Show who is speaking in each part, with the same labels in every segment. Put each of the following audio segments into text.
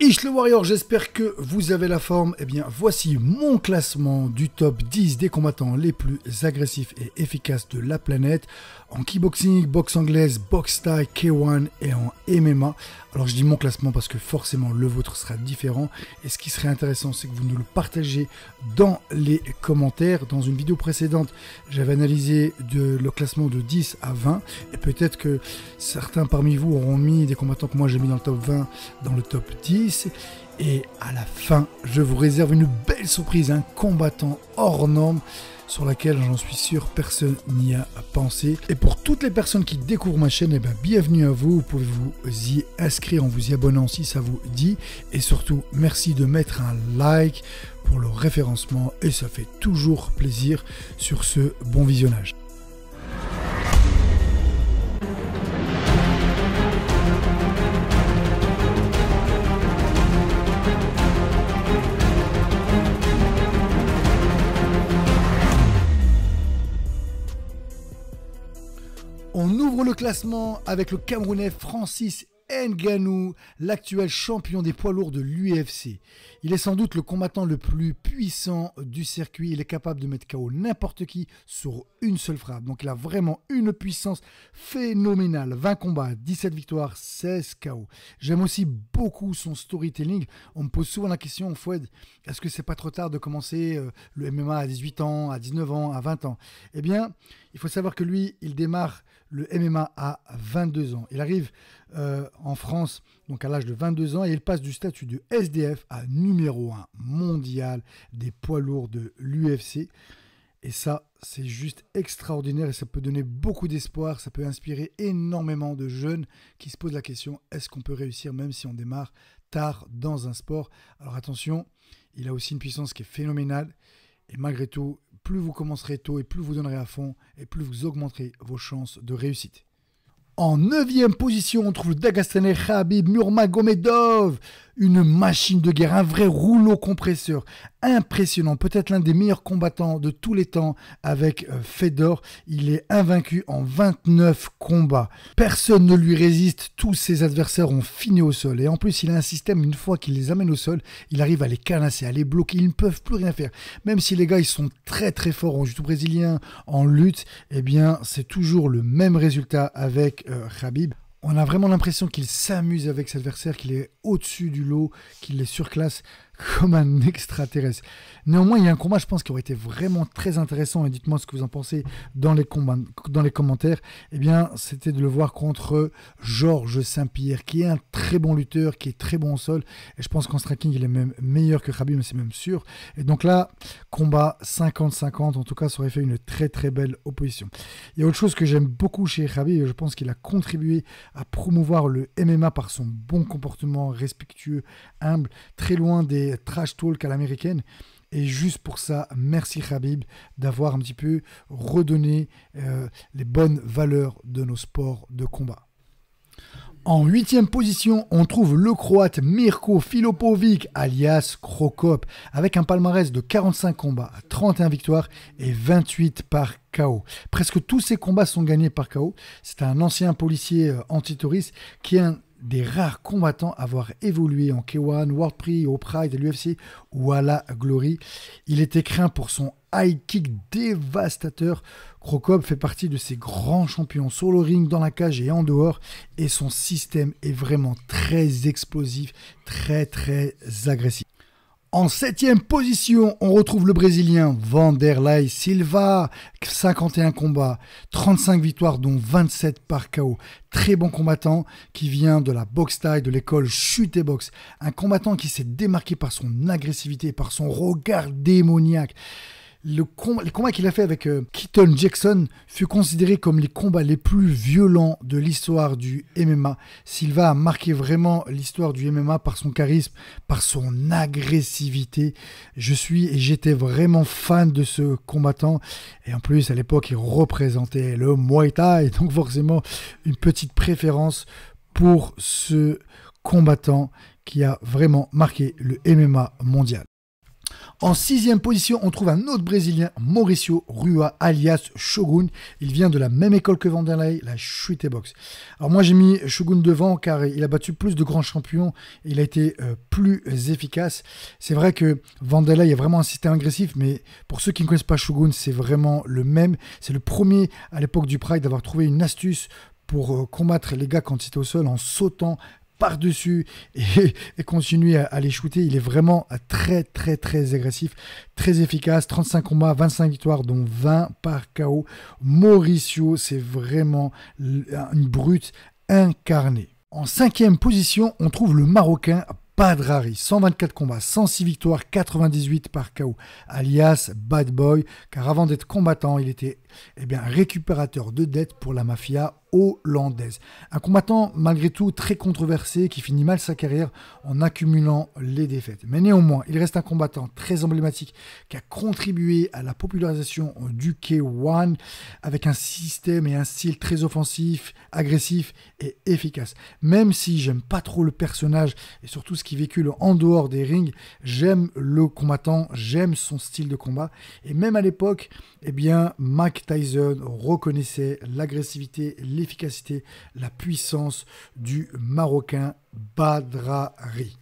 Speaker 1: Ish le Warrior, j'espère que vous avez la forme. Eh bien, voici mon classement du top 10 des combattants les plus agressifs et efficaces de la planète en kickboxing, boxe anglaise, boxe style, K1 et en MMA. Alors, je dis mon classement parce que forcément le vôtre sera différent. Et ce qui serait intéressant, c'est que vous nous le partagez dans les commentaires. Dans une vidéo précédente, j'avais analysé le classement de 10 à 20. Et peut-être que certains parmi vous auront mis des combattants que moi j'ai mis dans le top 20 dans le top 10 et à la fin, je vous réserve une belle surprise, un combattant hors norme sur laquelle j'en suis sûr personne n'y a pensé. Et pour toutes les personnes qui découvrent ma chaîne, et eh bien, bienvenue à vous, vous pouvez vous y inscrire en vous y abonnant si ça vous dit. Et surtout, merci de mettre un like pour le référencement et ça fait toujours plaisir sur ce bon visionnage. On ouvre le classement avec le Camerounais Francis Nganou, l'actuel champion des poids lourds de l'UFC. Il est sans doute le combattant le plus puissant du circuit. Il est capable de mettre KO n'importe qui sur une seule frappe. Donc il a vraiment une puissance phénoménale. 20 combats, 17 victoires, 16 KO. J'aime aussi beaucoup son storytelling. On me pose souvent la question, Fouad, est-ce que c'est pas trop tard de commencer euh, le MMA à 18 ans, à 19 ans, à 20 ans Eh bien, il faut savoir que lui, il démarre le MMA à 22 ans. Il arrive euh, en France donc à l'âge de 22 ans et il passe du statut de SDF à numéro 1 mondial des poids lourds de l'UFC. Et ça, c'est juste extraordinaire et ça peut donner beaucoup d'espoir, ça peut inspirer énormément de jeunes qui se posent la question est-ce qu'on peut réussir même si on démarre tard dans un sport Alors attention, il a aussi une puissance qui est phénoménale et malgré tout, plus vous commencerez tôt et plus vous donnerez à fond et plus vous augmenterez vos chances de réussite. En neuvième position, on trouve Dagastaner Khabib Murmagomedov une machine de guerre, un vrai rouleau compresseur impressionnant, peut-être l'un des meilleurs combattants de tous les temps avec euh, Fedor. Il est invaincu en 29 combats. Personne ne lui résiste, tous ses adversaires ont fini au sol. Et en plus, il a un système, une fois qu'il les amène au sol, il arrive à les canasser, à les bloquer, ils ne peuvent plus rien faire. Même si les gars, ils sont très très forts en judo brésilien, en lutte, eh bien, c'est toujours le même résultat avec euh, Khabib on a vraiment l'impression qu'il s'amuse avec cet adversaire, qu'il est au-dessus du lot, qu'il les surclasse comme un extraterrestre. Néanmoins, il y a un combat, je pense, qui aurait été vraiment très intéressant, et dites-moi ce que vous en pensez dans les, dans les commentaires, eh bien, c'était de le voir contre Georges Saint-Pierre, qui est un très bon lutteur, qui est très bon au sol, et je pense qu'en striking, il est même meilleur que Khabib, mais c'est même sûr. Et donc là, combat 50-50, en tout cas, ça aurait fait une très très belle opposition. Il y a autre chose que j'aime beaucoup chez Khabib, je pense qu'il a contribué à promouvoir le MMA par son bon comportement respectueux, humble, très loin des trash talk à l'américaine. Et juste pour ça, merci Khabib d'avoir un petit peu redonné euh, les bonnes valeurs de nos sports de combat. En huitième position, on trouve le Croate Mirko Filopovic, alias Crocop, avec un palmarès de 45 combats, 31 victoires et 28 par KO. Presque tous ses combats sont gagnés par KO. C'est un ancien policier euh, anti-touriste qui est un des rares combattants à avoir évolué en K1, World Prix, au Pride, à l'UFC ou à la Glory. Il était craint pour son high kick dévastateur. Crocob fait partie de ces grands champions sur le ring, dans la cage et en dehors. Et son système est vraiment très explosif, très très agressif. En septième position, on retrouve le Brésilien Vanderlei Silva, 51 combats, 35 victoires dont 27 par KO. Très bon combattant qui vient de la boxe taille, de l'école chute et boxe. Un combattant qui s'est démarqué par son agressivité, par son regard démoniaque le combat les combats qu'il a fait avec euh, Keaton Jackson fut considéré comme les combats les plus violents de l'histoire du MMA. Silva a marqué vraiment l'histoire du MMA par son charisme, par son agressivité. Je suis et j'étais vraiment fan de ce combattant. Et en plus, à l'époque, il représentait le Muay Thai, donc forcément une petite préférence pour ce combattant qui a vraiment marqué le MMA mondial. En sixième position, on trouve un autre Brésilien, Mauricio Rua, alias Shogun. Il vient de la même école que Vanderlei, la chute box. Alors moi j'ai mis Shogun devant car il a battu plus de grands champions, il a été euh, plus efficace. C'est vrai que Vanderlei est vraiment un système agressif, mais pour ceux qui ne connaissent pas Shogun, c'est vraiment le même. C'est le premier à l'époque du Pride d'avoir trouvé une astuce pour euh, combattre les gars quand ils étaient au sol en sautant par-dessus et, continuer à, les shooter. Il est vraiment très, très, très agressif, très efficace. 35 combats, 25 victoires, dont 20 par KO. Mauricio, c'est vraiment une brute incarnée. En cinquième position, on trouve le Marocain Padrari. 124 combats, 106 victoires, 98 par KO, alias Bad Boy, car avant d'être combattant, il était eh bien, récupérateur de dettes pour la mafia hollandaise. Un combattant malgré tout très controversé qui finit mal sa carrière en accumulant les défaites. Mais néanmoins, il reste un combattant très emblématique qui a contribué à la popularisation du K1 avec un système et un style très offensif, agressif et efficace. Même si j'aime pas trop le personnage et surtout ce qu'il véhicule en dehors des rings, j'aime le combattant, j'aime son style de combat et même à l'époque, eh bien Mike Tyson reconnaissait l'agressivité, l'efficacité, la puissance du Marocain Badrari.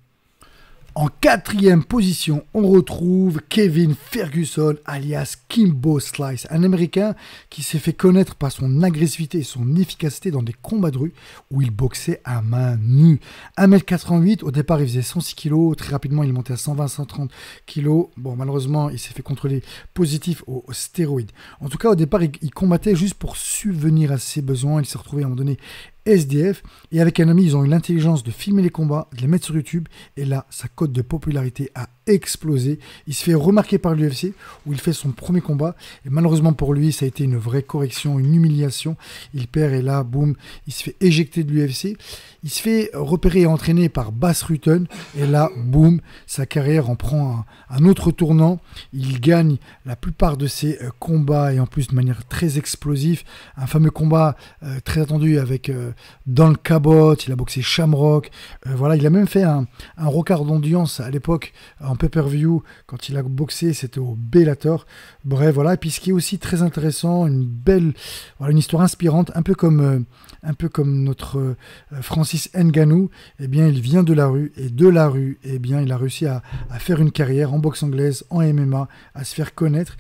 Speaker 1: En quatrième position, on retrouve Kevin Ferguson, alias Kimbo Slice, un Américain qui s'est fait connaître par son agressivité et son efficacité dans des combats de rue où il boxait à main nue. 1m88, au départ il faisait 106 kg, très rapidement il montait à 120-130 kg. Bon, malheureusement il s'est fait contrôler positif aux, stéroïdes. En tout cas, au départ il, il combattait juste pour subvenir à ses besoins. Il s'est retrouvé à un moment donné SDF. Et avec un ami, ils ont eu l'intelligence de filmer les combats, de les mettre sur YouTube. Et là, sa cote de popularité a exploser. Il se fait remarquer par l'UFC où il fait son premier combat. Et malheureusement pour lui, ça a été une vraie correction, une humiliation. Il perd et là, boum, il se fait éjecter de l'UFC. Il se fait repérer et entraîner par Bass Rutten. Et là, boum, sa carrière en prend un, autre tournant. Il gagne la plupart de ses euh, combats et en plus de manière très explosive. Un fameux combat euh, très attendu avec euh, Dan Cabot. Il a boxé Shamrock. voilà, il a même fait un, un record d'audience à l'époque en Pepperview quand il a boxé, c'était au Bellator. Bref, voilà. Et puis ce qui est aussi très intéressant, une belle, voilà, une histoire inspirante, un peu comme, euh, un peu comme notre euh, Francis Nganou. Eh bien, il vient de la rue et de la rue, eh bien, il a réussi à faire une carrière en boxe anglaise, en MMA, à se faire connaître.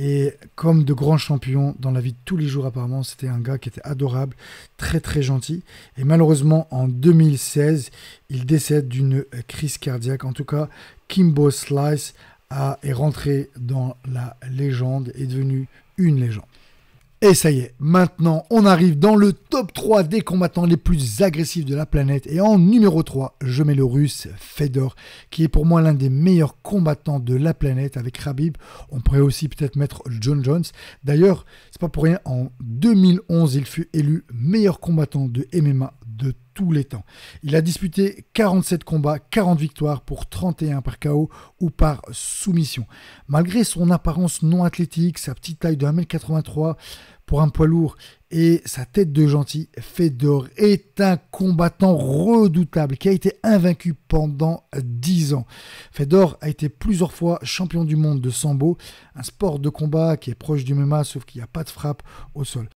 Speaker 1: Et comme de grands champions dans la vie de tous les jours apparemment, c'était un gars qui était adorable, très très gentil. Et malheureusement, en 2016, il décède d'une crise cardiaque. En tout cas, Kimbo Slice a, est rentré dans la légende, est devenu une légende. Et ça y est, maintenant on arrive dans le top 3 des combattants les plus agressifs de la planète. Et en numéro 3, je mets le russe Fedor, qui est pour moi l'un des meilleurs combattants de la planète avec Rabib. On pourrait aussi peut-être mettre John Jones. D'ailleurs, c'est pas pour rien, en 2011, il fut élu meilleur combattant de MMA les temps. Il a disputé 47 combats, 40 victoires pour 31 par KO ou par soumission. Malgré son apparence non athlétique, sa petite taille de 1m83 pour un poids lourd et sa tête de gentil, Fedor est un combattant redoutable qui a été invaincu pendant 10 ans. Fedor a été plusieurs fois champion du monde de Sambo, un sport de combat qui est proche du MMA sauf qu'il n'y a pas de frappe au sol.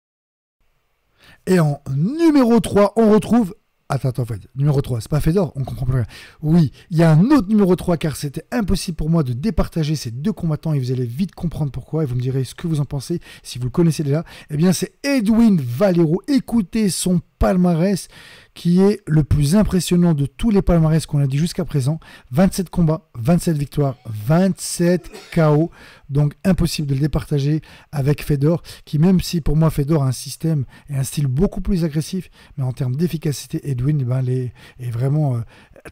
Speaker 1: Et en numéro 3, on retrouve Attends, attends, fait, Numéro 3, c'est pas Fedor, on comprend plus rien. Oui, il y a un autre numéro 3 car c'était impossible pour moi de départager ces deux combattants et vous allez vite comprendre pourquoi et vous me direz ce que vous en pensez si vous le connaissez déjà. Eh bien, c'est Edwin Valero. Écoutez son palmarès qui est le plus impressionnant de tous les palmarès qu'on a dit jusqu'à présent. 27 combats, 27 victoires, 27 KO. Donc impossible de le départager avec Fedor, qui même si pour moi Fedor a un système et un style beaucoup plus agressif, mais en termes d'efficacité, Edwin eh ben, est vraiment euh,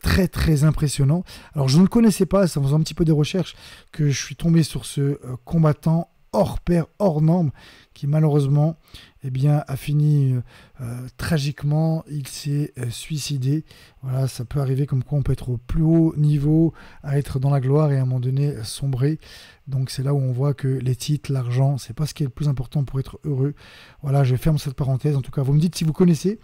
Speaker 1: très très impressionnant. Alors je ne le connaissais pas, ça faisait un petit peu de recherche que je suis tombé sur ce euh, combattant hors pair, hors norme, qui malheureusement eh bien, a fini euh, euh, tragiquement. Il s'est euh, suicidé. Voilà, ça peut arriver comme quoi on peut être au plus haut niveau, à être dans la gloire et à un moment donné sombrer. Donc c'est là où on voit que les titres, l'argent, c'est pas ce qui est le plus important pour être heureux. Voilà, je ferme cette parenthèse. En tout cas, vous me dites si vous connaissez.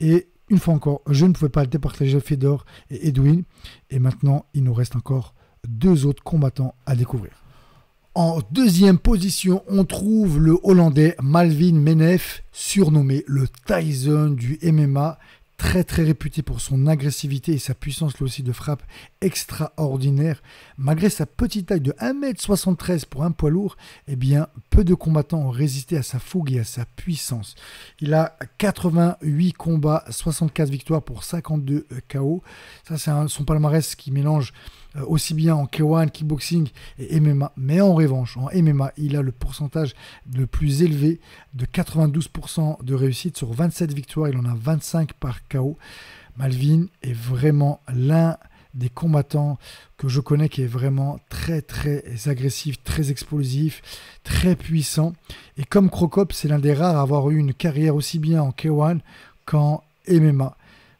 Speaker 1: Et une fois encore, je ne pouvais pas le départager Fedor et Edwin. Et maintenant, il nous reste encore deux autres combattants à découvrir. En deuxième position, on trouve le Hollandais Malvin Menef, surnommé le Tyson du MMA, très très réputé pour son agressivité et sa puissance aussi de frappe extraordinaire. Malgré sa petite taille de 1m73 pour un poids lourd, eh bien peu de combattants ont résisté à sa fougue et à sa puissance. Il a 88 combats, 64 victoires pour 52 KO. Ça c'est son palmarès qui mélange euh, aussi bien en K1, kickboxing et MMA. Mais en revanche, en MMA, il a le pourcentage le plus élevé de 92% de réussite sur 27 victoires. Il en a 25 par KO. Malvin est vraiment l'un des combattants que je connais qui est vraiment très très agressif, très explosif, très puissant. Et comme Crocop, c'est l'un des rares à avoir eu une carrière aussi bien en K1 qu'en MMA.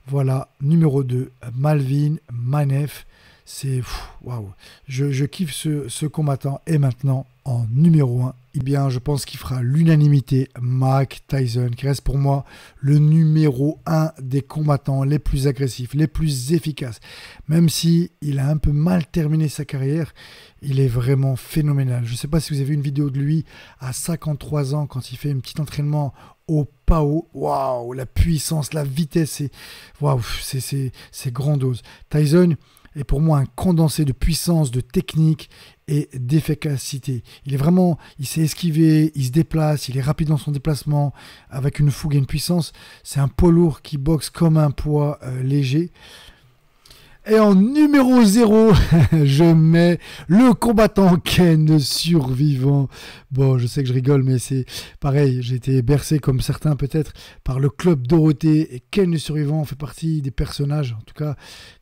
Speaker 1: Voilà, numéro 2, Malvin Manef. C'est waouh. Je, kiffe ce, combattant. Et maintenant, en numéro 1, eh bien, je pense qu'il fera l'unanimité. Mike Tyson, qui reste pour moi le numéro 1 des combattants les plus agressifs, les plus efficaces. Même si il a un peu mal terminé sa carrière, il est vraiment phénoménal. Je ne sais pas si vous avez vu une vidéo de lui à 53 ans quand il fait un petit entraînement au Pao. Waouh, la puissance, la vitesse, c'est waouh, c'est c'est Tyson, est pour moi un condensé de puissance, de technique et d'efficacité. Il est vraiment, il s'est esquiver, il se déplace, il est rapide dans son déplacement, avec une fougue et une puissance. C'est un poids lourd qui boxe comme un poids euh, léger. Et en numéro 0, je mets le combattant Ken survivant. Bon, je sais que je rigole, mais c'est pareil. J'ai été bercé, comme certains peut-être, par le club Dorothée. Et Ken survivant fait partie des personnages, en tout cas,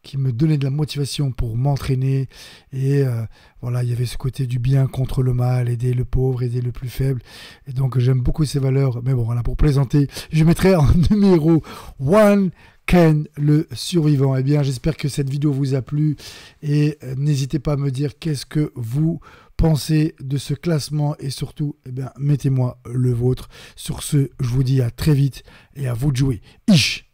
Speaker 1: qui me donnaient de la motivation pour m'entraîner. Et euh, voilà, il y avait ce côté du bien contre le mal, aider le pauvre, aider le plus faible. Et donc, j'aime beaucoup ces valeurs. Mais bon, voilà, pour plaisanter, je mettrai en numéro 1 Ken le survivant. Eh bien, j'espère que cette vidéo vous a plu et euh, n'hésitez pas à me dire qu'est-ce que vous pensez de ce classement et surtout, eh bien, mettez-moi le vôtre. Sur ce, je vous dis à très vite et à vous de jouer. Ich